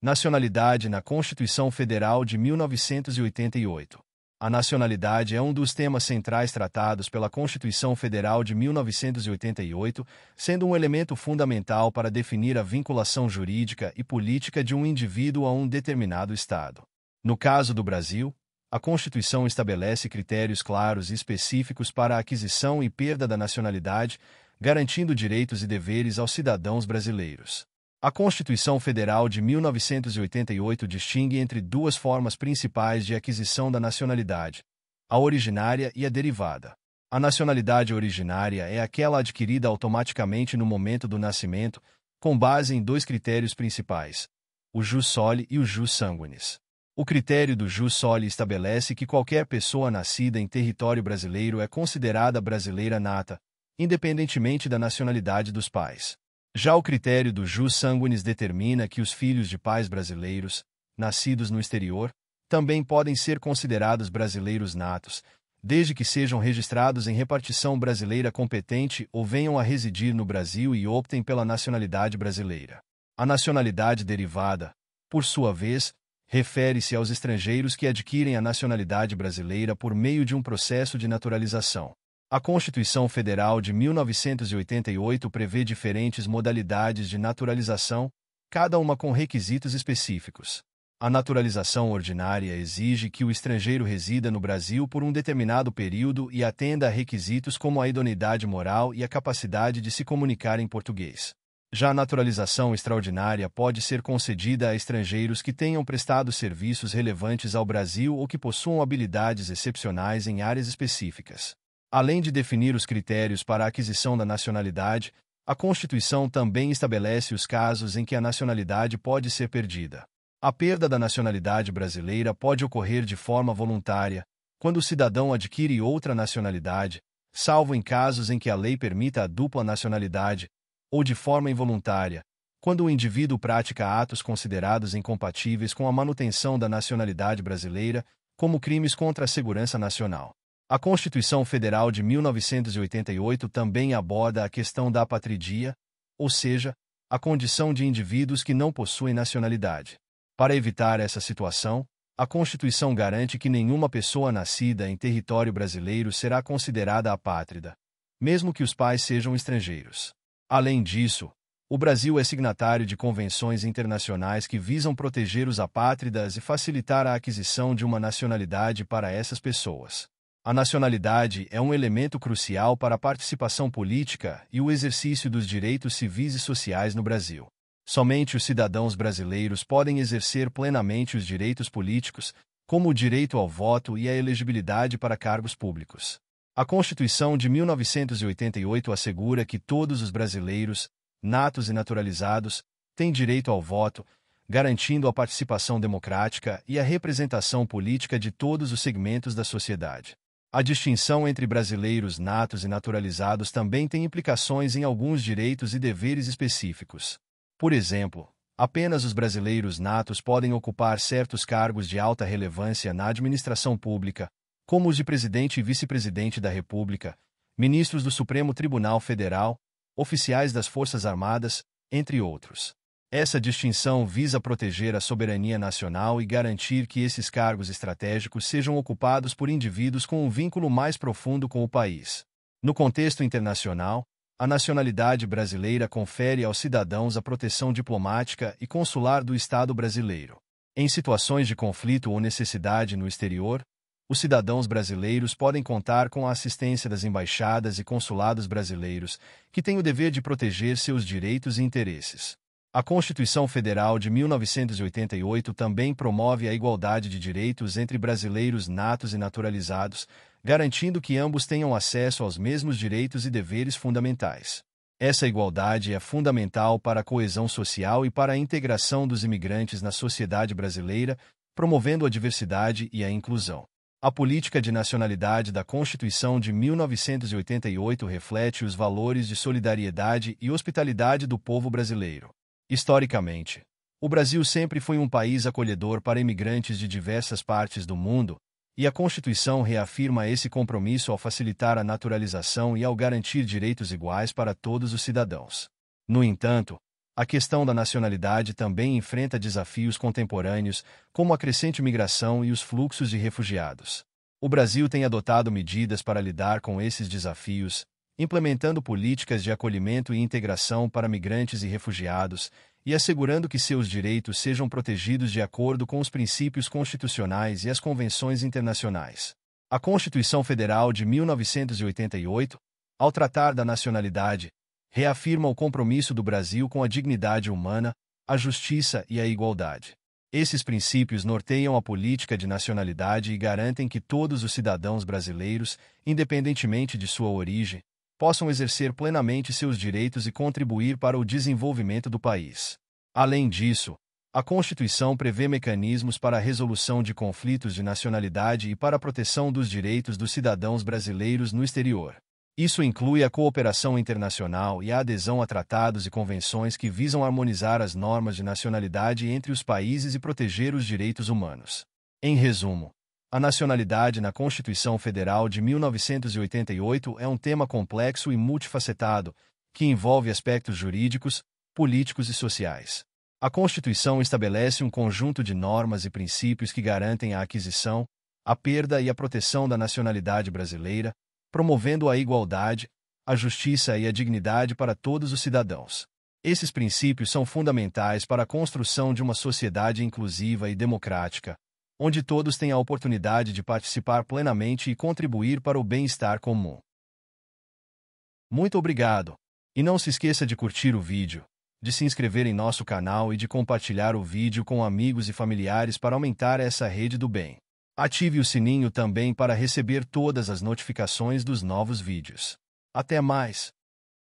Nacionalidade na Constituição Federal de 1988. A nacionalidade é um dos temas centrais tratados pela Constituição Federal de 1988, sendo um elemento fundamental para definir a vinculação jurídica e política de um indivíduo a um determinado Estado. No caso do Brasil, a Constituição estabelece critérios claros e específicos para a aquisição e perda da nacionalidade, garantindo direitos e deveres aos cidadãos brasileiros. A Constituição Federal de 1988 distingue entre duas formas principais de aquisição da nacionalidade: a originária e a derivada. A nacionalidade originária é aquela adquirida automaticamente no momento do nascimento, com base em dois critérios principais: o jus soli e o jus sanguinis. O critério do jus soli estabelece que qualquer pessoa nascida em território brasileiro é considerada brasileira nata, independentemente da nacionalidade dos pais. Já o critério do jus sanguinis determina que os filhos de pais brasileiros, nascidos no exterior, também podem ser considerados brasileiros natos, desde que sejam registrados em repartição brasileira competente ou venham a residir no Brasil e optem pela nacionalidade brasileira. A nacionalidade derivada, por sua vez, refere-se aos estrangeiros que adquirem a nacionalidade brasileira por meio de um processo de naturalização. A Constituição Federal de 1988 prevê diferentes modalidades de naturalização, cada uma com requisitos específicos. A naturalização ordinária exige que o estrangeiro resida no Brasil por um determinado período e atenda a requisitos como a idoneidade moral e a capacidade de se comunicar em português. Já a naturalização extraordinária pode ser concedida a estrangeiros que tenham prestado serviços relevantes ao Brasil ou que possuam habilidades excepcionais em áreas específicas. Além de definir os critérios para a aquisição da nacionalidade, a Constituição também estabelece os casos em que a nacionalidade pode ser perdida. A perda da nacionalidade brasileira pode ocorrer de forma voluntária, quando o cidadão adquire outra nacionalidade, salvo em casos em que a lei permita a dupla nacionalidade, ou de forma involuntária, quando o indivíduo pratica atos considerados incompatíveis com a manutenção da nacionalidade brasileira, como crimes contra a segurança nacional. A Constituição Federal de 1988 também aborda a questão da apatridia, ou seja, a condição de indivíduos que não possuem nacionalidade. Para evitar essa situação, a Constituição garante que nenhuma pessoa nascida em território brasileiro será considerada apátrida, mesmo que os pais sejam estrangeiros. Além disso, o Brasil é signatário de convenções internacionais que visam proteger os apátridas e facilitar a aquisição de uma nacionalidade para essas pessoas. A nacionalidade é um elemento crucial para a participação política e o exercício dos direitos civis e sociais no Brasil. Somente os cidadãos brasileiros podem exercer plenamente os direitos políticos, como o direito ao voto e a elegibilidade para cargos públicos. A Constituição de 1988 assegura que todos os brasileiros, natos e naturalizados, têm direito ao voto, garantindo a participação democrática e a representação política de todos os segmentos da sociedade. A distinção entre brasileiros natos e naturalizados também tem implicações em alguns direitos e deveres específicos. Por exemplo, apenas os brasileiros natos podem ocupar certos cargos de alta relevância na administração pública, como os de presidente e vice-presidente da República, ministros do Supremo Tribunal Federal, oficiais das Forças Armadas, entre outros. Essa distinção visa proteger a soberania nacional e garantir que esses cargos estratégicos sejam ocupados por indivíduos com um vínculo mais profundo com o país. No contexto internacional, a nacionalidade brasileira confere aos cidadãos a proteção diplomática e consular do Estado brasileiro. Em situações de conflito ou necessidade no exterior, os cidadãos brasileiros podem contar com a assistência das embaixadas e consulados brasileiros, que têm o dever de proteger seus direitos e interesses. A Constituição Federal de 1988 também promove a igualdade de direitos entre brasileiros natos e naturalizados, garantindo que ambos tenham acesso aos mesmos direitos e deveres fundamentais. Essa igualdade é fundamental para a coesão social e para a integração dos imigrantes na sociedade brasileira, promovendo a diversidade e a inclusão. A política de nacionalidade da Constituição de 1988 reflete os valores de solidariedade e hospitalidade do povo brasileiro. Historicamente, o Brasil sempre foi um país acolhedor para imigrantes de diversas partes do mundo, e a Constituição reafirma esse compromisso ao facilitar a naturalização e ao garantir direitos iguais para todos os cidadãos. No entanto, a questão da nacionalidade também enfrenta desafios contemporâneos, como a crescente migração e os fluxos de refugiados. O Brasil tem adotado medidas para lidar com esses desafios, implementando políticas de acolhimento e integração para migrantes e refugiados, e assegurando que seus direitos sejam protegidos de acordo com os princípios constitucionais e as convenções internacionais. A Constituição Federal de 1988, ao tratar da nacionalidade, reafirma o compromisso do Brasil com a dignidade humana, a justiça e a igualdade. Esses princípios norteiam a política de nacionalidade e garantem que todos os cidadãos brasileiros, independentemente de sua origem, possam exercer plenamente seus direitos e contribuir para o desenvolvimento do país. Além disso, a Constituição prevê mecanismos para a resolução de conflitos de nacionalidade e para a proteção dos direitos dos cidadãos brasileiros no exterior. Isso inclui a cooperação internacional e a adesão a tratados e convenções que visam harmonizar as normas de nacionalidade entre os países e proteger os direitos humanos. Em resumo, a nacionalidade na Constituição Federal de 1988 é um tema complexo e multifacetado, que envolve aspectos jurídicos, políticos e sociais. A Constituição estabelece um conjunto de normas e princípios que garantem a aquisição, a perda e a proteção da nacionalidade brasileira, promovendo a igualdade, a justiça e a dignidade para todos os cidadãos. Esses princípios são fundamentais para a construção de uma sociedade inclusiva e democrática, onde todos têm a oportunidade de participar plenamente e contribuir para o bem-estar comum. Muito obrigado! E não se esqueça de curtir o vídeo, de se inscrever em nosso canal e de compartilhar o vídeo com amigos e familiares para aumentar essa rede do bem. Ative o sininho também para receber todas as notificações dos novos vídeos. Até mais!